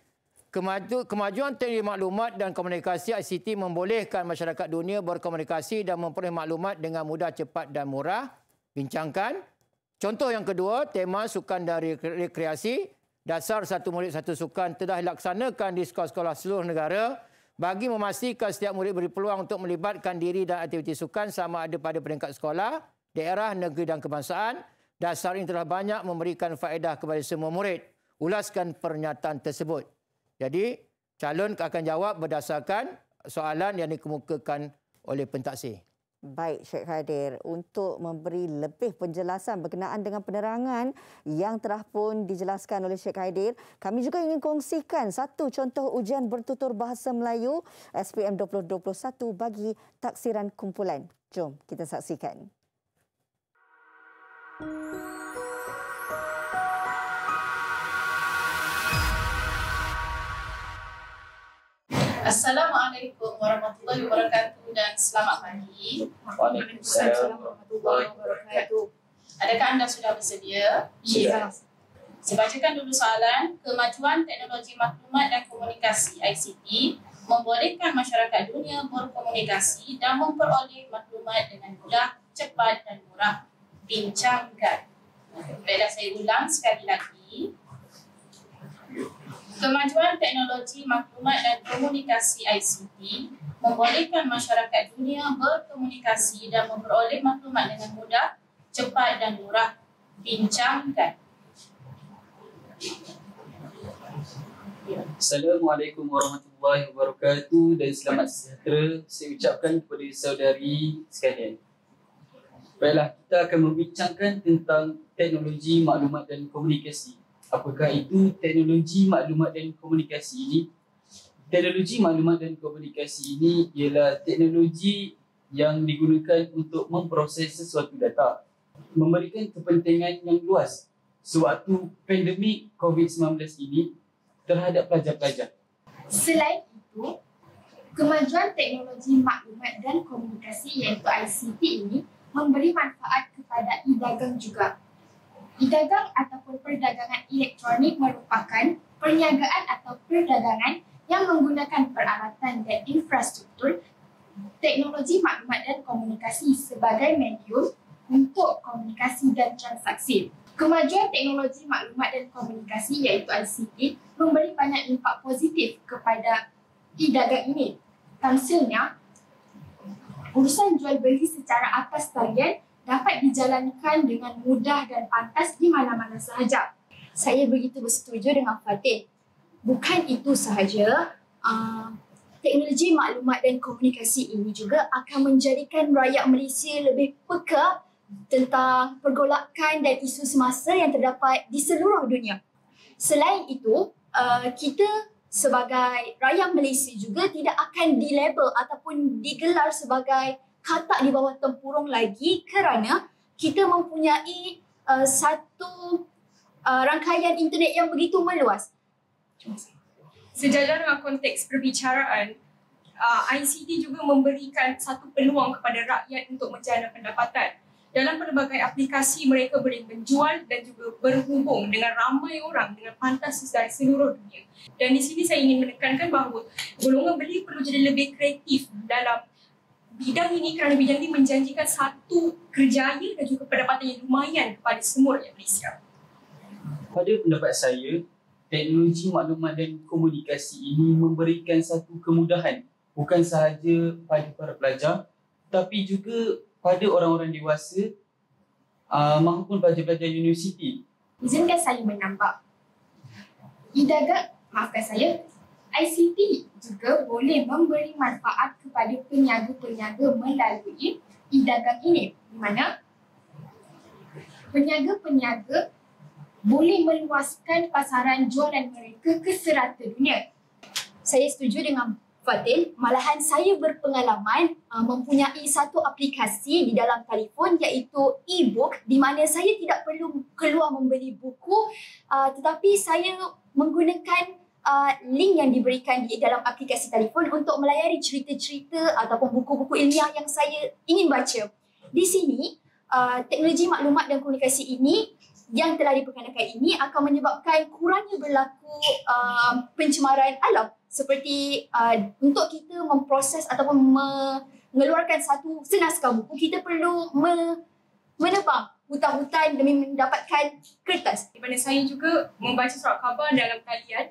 Kemaju, kemajuan teknologi maklumat dan komunikasi ICT membolehkan masyarakat dunia berkomunikasi dan memperoleh maklumat dengan mudah, cepat dan murah. Bincangkan. Contoh yang kedua, tema sukan dan rekreasi. Dasar satu murid satu sukan telah dilaksanakan di sekolah-sekolah seluruh negara bagi memastikan setiap murid beri peluang untuk melibatkan diri dan aktiviti sukan sama ada pada peringkat sekolah, daerah, negeri dan kebangsaan. Dasar ini telah banyak memberikan faedah kepada semua murid. Ulaskan pernyataan tersebut. Jadi calon akan jawab berdasarkan soalan yang dikemukakan oleh pentaksi. Baik Syekh Khadir, untuk memberi lebih penjelasan berkenaan dengan penerangan yang telah pun dijelaskan oleh Syekh Khadir, kami juga ingin kongsikan satu contoh ujian bertutur bahasa Melayu SPM 2021 bagi taksiran kumpulan. Jom kita saksikan. Assalamualaikum warahmatullahi wabarakatuh dan selamat pagi. Waalaikumsalam warahmatullahi Adakah anda sudah bersedia? Ya. Saya bacakan dulu soalan. Kemajuan teknologi maklumat dan komunikasi ICT membolehkan masyarakat dunia berkomunikasi dan memperoleh maklumat dengan mudah, cepat dan murah. Bincangkan. Baiklah saya ulang sekali lagi. Kemajuan teknologi maklumat dan komunikasi ICT membolehkan masyarakat dunia berkomunikasi dan memperoleh maklumat dengan mudah, cepat dan murah. Bincangkan. Assalamualaikum warahmatullahi wabarakatuh dan selamat sejahtera saya ucapkan kepada saudari sekalian. Baiklah, kita akan membincangkan tentang teknologi maklumat dan komunikasi apakah itu teknologi maklumat dan komunikasi ini teknologi maklumat dan komunikasi ini ialah teknologi yang digunakan untuk memproses sesuatu data memberikan kepentingan yang luas sewaktu pandemik COVID-19 ini terhadap pelajar-pelajar. Selain itu, kemajuan teknologi maklumat dan komunikasi iaitu ICT ini memberi manfaat kepada e-dagang juga. E-dagang ataupun perdagangan elektronik merupakan perniagaan atau perdagangan yang menggunakan peralatan dan infrastruktur teknologi maklumat dan komunikasi sebagai medium untuk komunikasi dan transaksi. Kemajuan teknologi maklumat dan komunikasi iaitu ICT memberi banyak impak positif kepada e-dagang ini. Tamsilnya, urusan jual beli secara atas talian dapat dijalankan dengan mudah dan pantas di mana-mana sahaja. Saya begitu bersetuju dengan Fatih. Bukan itu sahaja, uh, teknologi maklumat dan komunikasi ini juga akan menjadikan rakyat Malaysia lebih peka tentang pergolakan dan isu semasa yang terdapat di seluruh dunia. Selain itu, uh, kita sebagai rakyat Malaysia juga tidak akan dilabel ataupun digelar sebagai katak di bawah tempurung lagi kerana kita mempunyai uh, satu uh, rangkaian internet yang begitu meluas. Sejajar dengan konteks perbicaraan, uh, ICT juga memberikan satu peluang kepada rakyat untuk menjana pendapatan. Dalam pelbagai aplikasi, mereka boleh menjual dan juga berhubung dengan ramai orang dengan pantas dari seluruh dunia. Dan di sini saya ingin menekankan bahawa golongan beli perlu jadi lebih kreatif dalam bidang ini kerana bidang ini menjanjikan satu kerjaya dan juga pendapatan yang lumayan kepada semua rakyat Malaysia. Pada pendapat saya, teknologi maklumat dan komunikasi ini memberikan satu kemudahan bukan sahaja pada para pelajar tapi juga pada orang-orang dewasa uh, maupun pelajar-pelajar universiti. Izinkan saya menambah. Ida gak maafkan saya, ICT juga boleh memberi manfaat kepada peniaga-peniaga melalui e-dagang ini di mana peniaga-peniaga boleh meluaskan pasaran jualan mereka ke serata dunia. Saya setuju dengan Fatin, malahan saya berpengalaman uh, mempunyai satu aplikasi di dalam telefon iaitu e-book di mana saya tidak perlu keluar membeli buku uh, tetapi saya menggunakan uh, link yang diberikan di dalam aplikasi telefon untuk melayari cerita-cerita ataupun buku-buku ilmiah yang saya ingin baca. Di sini, uh, teknologi maklumat dan komunikasi ini yang telah diperkenalkan ini akan menyebabkan kurangnya berlaku uh, pencemaran alam seperti uh, untuk kita memproses ataupun mengeluarkan satu senaskah buku kita perlu me- menebang hutan-hutan demi mendapatkan kertas. Di mana saya juga membaca surat khabar dalam talian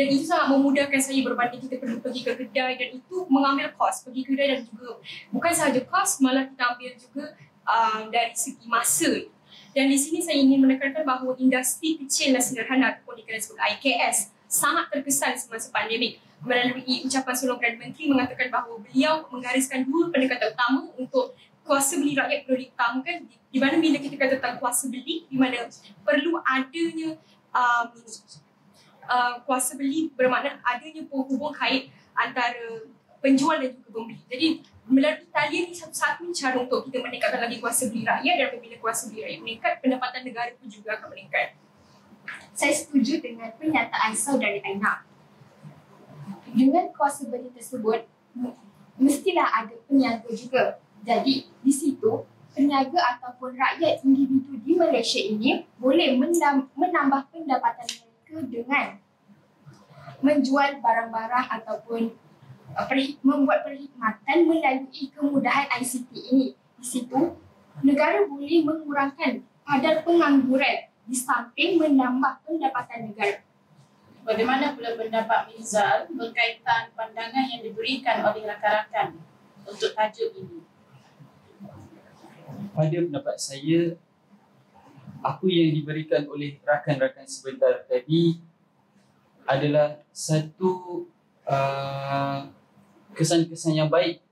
dan itu sangat memudahkan saya berbanding kita perlu pergi ke kedai dan itu mengambil kos pergi kedai dan juga bukan sahaja kos malah kita ambil juga um, dari segi masa dan di sini saya ingin menekankan bahawa industri kecil dan sederhana ataupun dikenal sebagai IKS sangat terkesan semasa pandemik melalui ucapan seorang Perdana Menteri mengatakan bahawa beliau menggariskan dua pendekatan utama untuk kuasa beli rakyat perlu diutamakan di, di mana bila kita kata tentang kuasa beli di mana perlu adanya um, Uh, kuasa beli bermakna adanya penghubung kait antara penjual dan juga pembeli. Jadi melalui talian ini satu-satu cara untuk kita meningkatkan lagi kuasa beli rakyat dan pembina kuasa beli rakyat meningkat, pendapatan negara pun juga akan meningkat. Saya setuju dengan pernyataan saudari Aina. Dengan kuasa beli tersebut, mestilah ada peniaga juga. Jadi di situ, peniaga ataupun rakyat individu di Malaysia ini boleh menambah pendapatan mereka mereka dengan menjual barang-barang ataupun uh, membuat perkhidmatan melalui kemudahan ICT ini. Di situ, negara boleh mengurangkan kadar pengangguran di samping menambah pendapatan negara. Bagaimana pula pendapat Mizal berkaitan pandangan yang diberikan oleh rakan-rakan untuk tajuk ini? Pada pendapat saya, apa yang diberikan oleh rakan-rakan sebentar tadi adalah satu uh, kesan-kesan uh, yang baik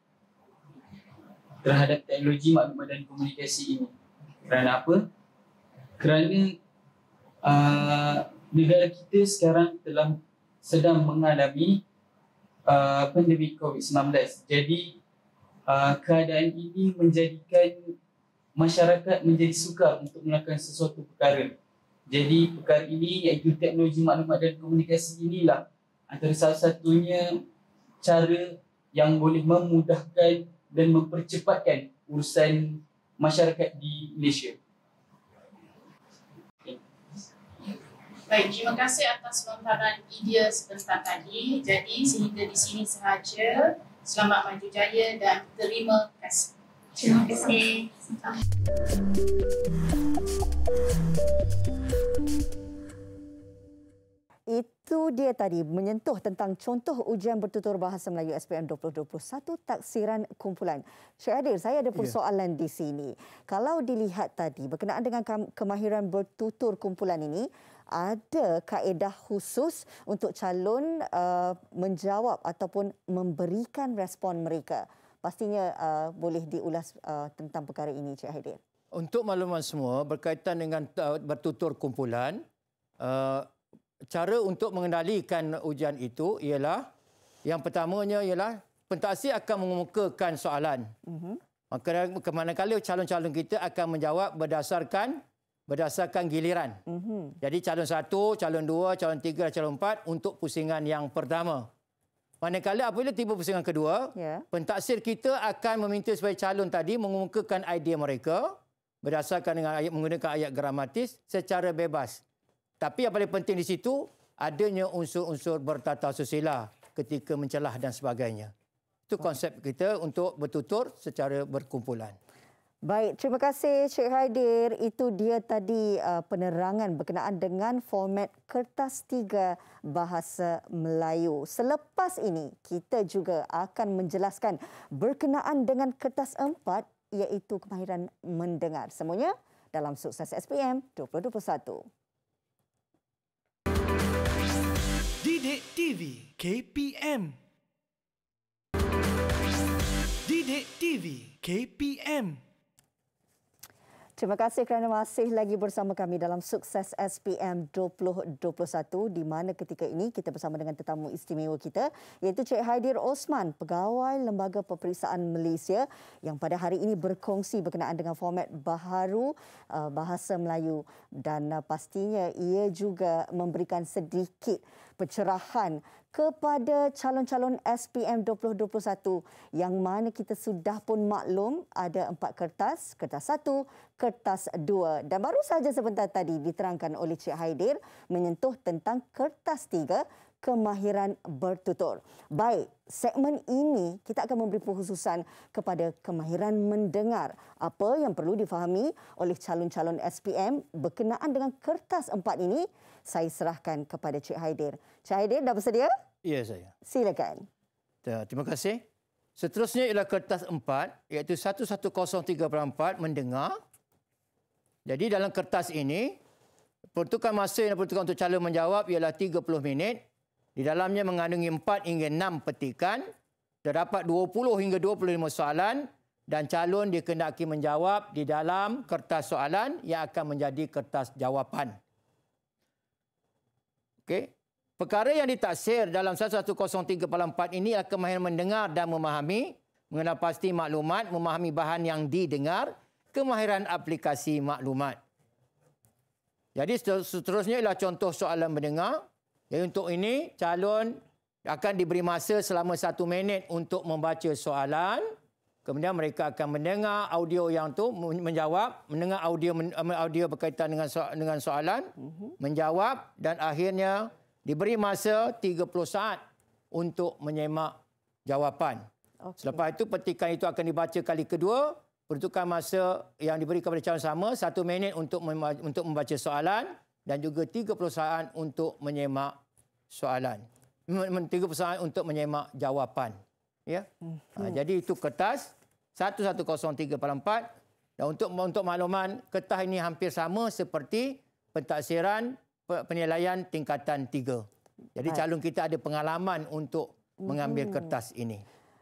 terhadap teknologi maklumat dan komunikasi ini. Kerana apa? Kerana uh, negara kita sekarang telah sedang mengalami uh, pandemik COVID-19. Jadi uh, keadaan ini menjadikan masyarakat menjadi sukar untuk melakukan sesuatu perkara. Jadi perkara ini iaitu teknologi maklumat dan komunikasi inilah antara salah satunya cara yang boleh memudahkan dan mempercepatkan urusan masyarakat di Malaysia. Baik, terima kasih atas lontaran idea sebentar tadi. Jadi sehingga di sini sahaja, selamat maju jaya dan terima kasih. Itu dia tadi menyentuh tentang contoh ujian bertutur bahasa Melayu SPM 2021 taksiran kumpulan. Syed Adil, saya ada persoalan ya. di sini. Kalau dilihat tadi berkenaan dengan kemahiran bertutur kumpulan ini, ada kaedah khusus untuk calon uh, menjawab ataupun memberikan respon mereka pastinya uh, boleh diulas uh, tentang perkara ini Cik Haidir. Untuk makluman semua berkaitan dengan uh, bertutur kumpulan, uh, cara untuk mengendalikan ujian itu ialah yang pertamanya ialah pentaksi akan mengemukakan soalan. Mhm. Maka uh-huh. ke mana calon-calon kita akan menjawab berdasarkan berdasarkan giliran. Uh-huh. Jadi calon satu, calon dua, calon tiga, calon empat untuk pusingan yang pertama. Manakala apabila tiba pusingan kedua, yeah. pentaksir kita akan meminta supaya calon tadi mengemukakan idea mereka berdasarkan dengan ayat, menggunakan ayat gramatis secara bebas. Tapi yang paling penting di situ, adanya unsur-unsur bertata susila ketika mencelah dan sebagainya. Itu konsep kita untuk bertutur secara berkumpulan. Baik, terima kasih Cik Haidir. Itu dia tadi uh, penerangan berkenaan dengan format kertas tiga bahasa Melayu. Selepas ini, kita juga akan menjelaskan berkenaan dengan kertas empat iaitu kemahiran mendengar. Semuanya dalam sukses SPM 2021. Didik TV KPM Didik TV KPM Terima kasih kerana masih lagi bersama kami dalam Sukses SPM 2021 di mana ketika ini kita bersama dengan tetamu istimewa kita iaitu Cik Haidir Osman, Pegawai Lembaga Peperiksaan Malaysia yang pada hari ini berkongsi berkenaan dengan format baharu eh, Bahasa Melayu dan eh, pastinya ia juga memberikan sedikit pencerahan kepada calon-calon SPM 2021 yang mana kita sudah pun maklum ada empat kertas, kertas satu, kertas dua dan baru saja sebentar tadi diterangkan oleh Cik Haidir menyentuh tentang kertas tiga kemahiran bertutur. Baik, segmen ini kita akan memberi perkhususan kepada kemahiran mendengar. Apa yang perlu difahami oleh calon-calon SPM berkenaan dengan kertas empat ini, saya serahkan kepada Cik Haidir. Cik Haidir, dah bersedia? Ya, saya. Silakan. Terima kasih. Seterusnya ialah kertas 4 iaitu 11034 mendengar. Jadi dalam kertas ini, peruntukan masa yang diperuntukkan untuk calon menjawab ialah 30 minit. Di dalamnya mengandungi 4 hingga 6 petikan. Terdapat 20 hingga 25 soalan dan calon dikehendaki menjawab di dalam kertas soalan yang akan menjadi kertas jawapan. Okey, Perkara yang ditaksir dalam 1.1.0.3.4 ini adalah kemahiran mendengar dan memahami, mengenal pasti maklumat, memahami bahan yang didengar, kemahiran aplikasi maklumat. Jadi seterusnya ialah contoh soalan mendengar. Jadi untuk ini, calon akan diberi masa selama satu minit untuk membaca soalan. Kemudian mereka akan mendengar audio yang tu menjawab, mendengar audio audio berkaitan dengan soalan, uh-huh. menjawab dan akhirnya diberi masa 30 saat untuk menyemak jawapan. Okay. Selepas itu petikan itu akan dibaca kali kedua, peruntukan masa yang diberi kepada calon sama satu minit untuk untuk membaca soalan dan juga 30 saat untuk menyemak soalan. 30 saat untuk menyemak jawapan. Ya. Hmm. jadi itu kertas 110344 dan untuk untuk makluman kertas ini hampir sama seperti pentaksiran penilaian tingkatan tiga. Jadi Baik. calon kita ada pengalaman untuk mengambil kertas ini.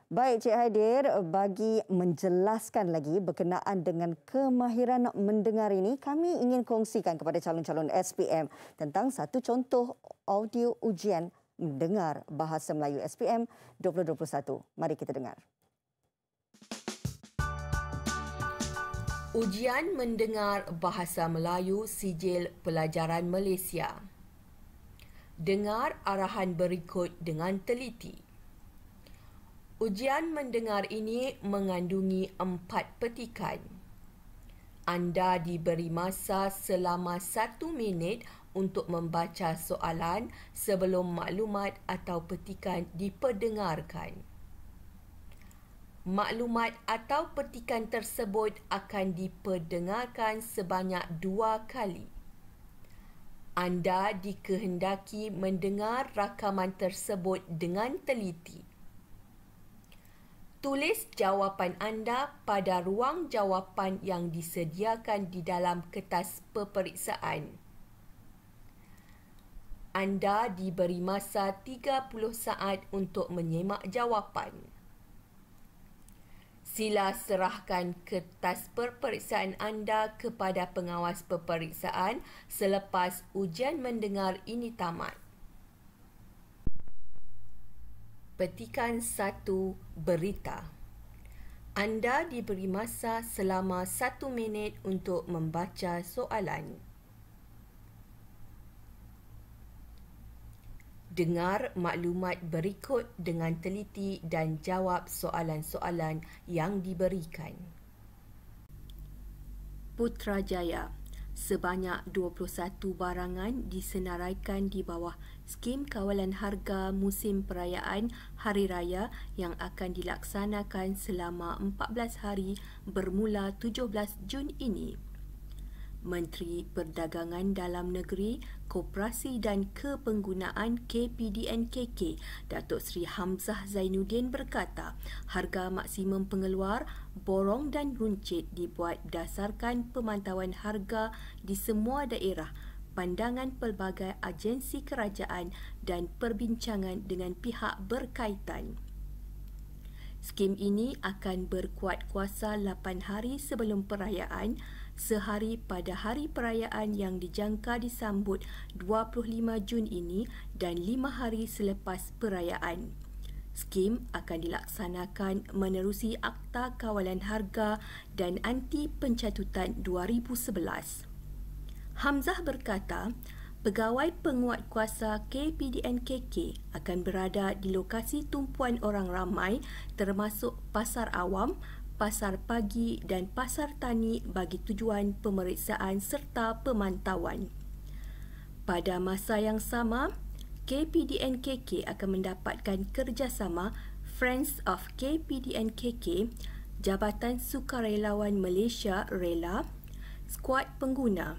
Baik Cik Haidir, bagi menjelaskan lagi berkenaan dengan kemahiran mendengar ini, kami ingin kongsikan kepada calon-calon SPM tentang satu contoh audio ujian mendengar bahasa Melayu SPM 2021. Mari kita dengar. Ujian mendengar bahasa Melayu sijil pelajaran Malaysia. Dengar arahan berikut dengan teliti. Ujian mendengar ini mengandungi empat petikan. Anda diberi masa selama satu minit untuk membaca soalan sebelum maklumat atau petikan diperdengarkan maklumat atau petikan tersebut akan diperdengarkan sebanyak dua kali. Anda dikehendaki mendengar rakaman tersebut dengan teliti. Tulis jawapan anda pada ruang jawapan yang disediakan di dalam kertas peperiksaan. Anda diberi masa 30 saat untuk menyemak jawapan sila serahkan kertas peperiksaan anda kepada pengawas peperiksaan selepas ujian mendengar ini tamat. Petikan 1 Berita Anda diberi masa selama 1 minit untuk membaca soalan. Dengar maklumat berikut dengan teliti dan jawab soalan-soalan yang diberikan. Putrajaya sebanyak 21 barangan disenaraikan di bawah skim kawalan harga musim perayaan hari raya yang akan dilaksanakan selama 14 hari bermula 17 Jun ini. Menteri Perdagangan Dalam Negeri, Koperasi dan Kepenggunaan KPDNKK, Datuk Seri Hamzah Zainuddin berkata, harga maksimum pengeluar, borong dan runcit dibuat berdasarkan pemantauan harga di semua daerah, pandangan pelbagai agensi kerajaan dan perbincangan dengan pihak berkaitan. Skim ini akan berkuat kuasa 8 hari sebelum perayaan sehari pada hari perayaan yang dijangka disambut 25 Jun ini dan lima hari selepas perayaan. Skim akan dilaksanakan menerusi Akta Kawalan Harga dan Anti Pencatutan 2011. Hamzah berkata, pegawai penguat kuasa KPDNKK akan berada di lokasi tumpuan orang ramai termasuk pasar awam, pasar pagi dan pasar tani bagi tujuan pemeriksaan serta pemantauan. Pada masa yang sama, KPDNKK akan mendapatkan kerjasama Friends of KPDNKK, Jabatan Sukarelawan Malaysia Rela, skuad pengguna,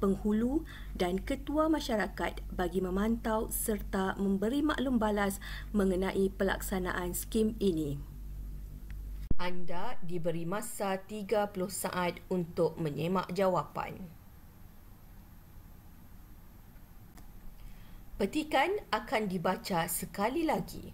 penghulu dan ketua masyarakat bagi memantau serta memberi maklum balas mengenai pelaksanaan skim ini. Anda diberi masa 30 saat untuk menyemak jawapan. Petikan akan dibaca sekali lagi.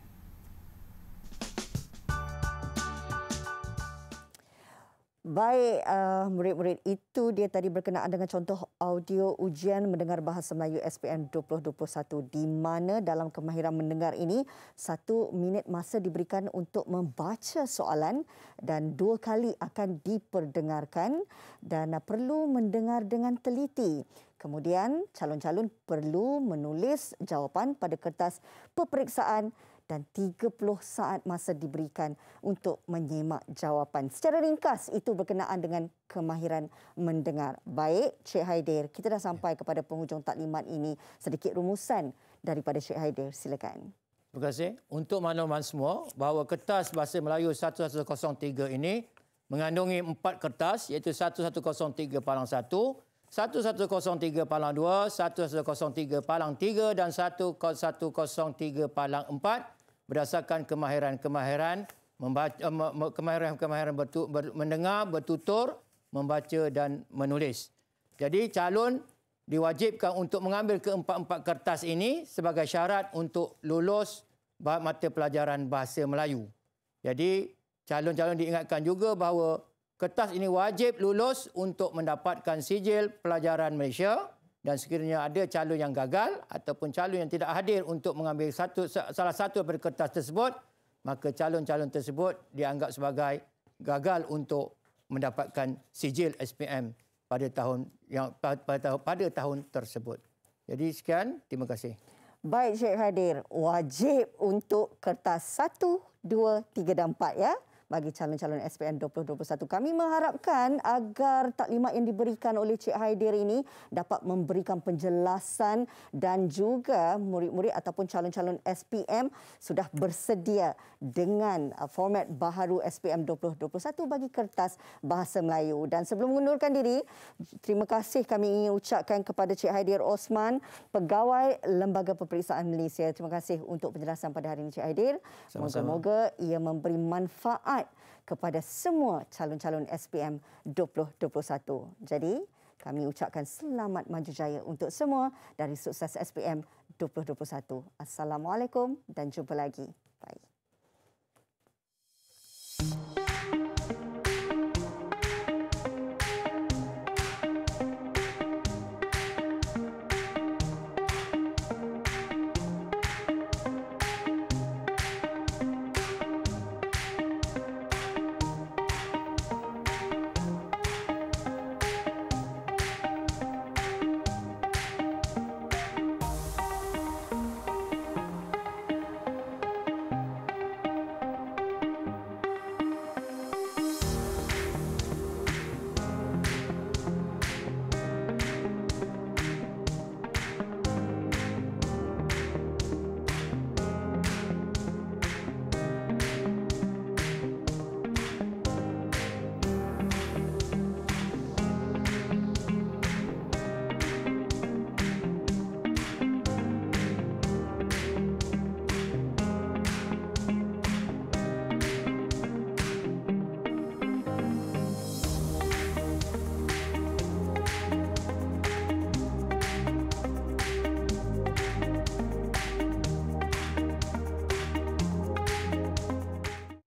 Baik, eh, murid-murid, uh, itu dia tadi berkenaan dengan contoh audio ujian mendengar bahasa Melayu SPM 2021 di mana dalam kemahiran mendengar ini, satu minit masa diberikan untuk membaca soalan dan dua kali akan diperdengarkan dan eh, perlu mendengar dengan teliti. Kemudian, calon-calon perlu menulis jawapan pada kertas peperiksaan dan 30 saat masa diberikan untuk menyemak jawapan. Secara ringkas, itu berkenaan dengan kemahiran mendengar. Baik, Cik Haidir, kita dah sampai kepada penghujung taklimat ini. Sedikit rumusan daripada Cik Haidir, silakan. Terima kasih. Untuk makluman semua, bahawa kertas Bahasa Melayu 1103 ini mengandungi empat kertas iaitu 1103 palang 1, 1103 palang 2, 1103 palang 3 dan 1103 palang 4 berdasarkan kemahiran-kemahiran membaca eh, kemahiran-kemahiran mendengar, bertutur, membaca dan menulis. Jadi calon diwajibkan untuk mengambil keempat-empat kertas ini sebagai syarat untuk lulus mata pelajaran bahasa Melayu. Jadi calon-calon diingatkan juga bahawa kertas ini wajib lulus untuk mendapatkan sijil pelajaran Malaysia dan sekiranya ada calon yang gagal ataupun calon yang tidak hadir untuk mengambil satu salah satu daripada kertas tersebut maka calon-calon tersebut dianggap sebagai gagal untuk mendapatkan sijil SPM pada tahun yang pada tahun, pada tahun tersebut. Jadi sekian, terima kasih. Baik Syekh Hadir, wajib untuk kertas 1 2 3 dan 4 ya bagi calon-calon SPM 2021. Kami mengharapkan agar taklimat yang diberikan oleh Cik Haidir ini dapat memberikan penjelasan dan juga murid-murid ataupun calon-calon SPM sudah bersedia dengan uh, format baharu SPM 2021 bagi kertas bahasa Melayu. Dan sebelum mengundurkan diri, terima kasih kami ingin ucapkan kepada Cik Haidir Osman, Pegawai Lembaga Peperiksaan Malaysia. Terima kasih untuk penjelasan pada hari ini Cik Haidir. sama Moga-moga ia memberi manfaat tepat kepada semua calon-calon SPM 2021. Jadi, kami ucapkan selamat maju jaya untuk semua dari sukses SPM 2021. Assalamualaikum dan jumpa lagi. Bye.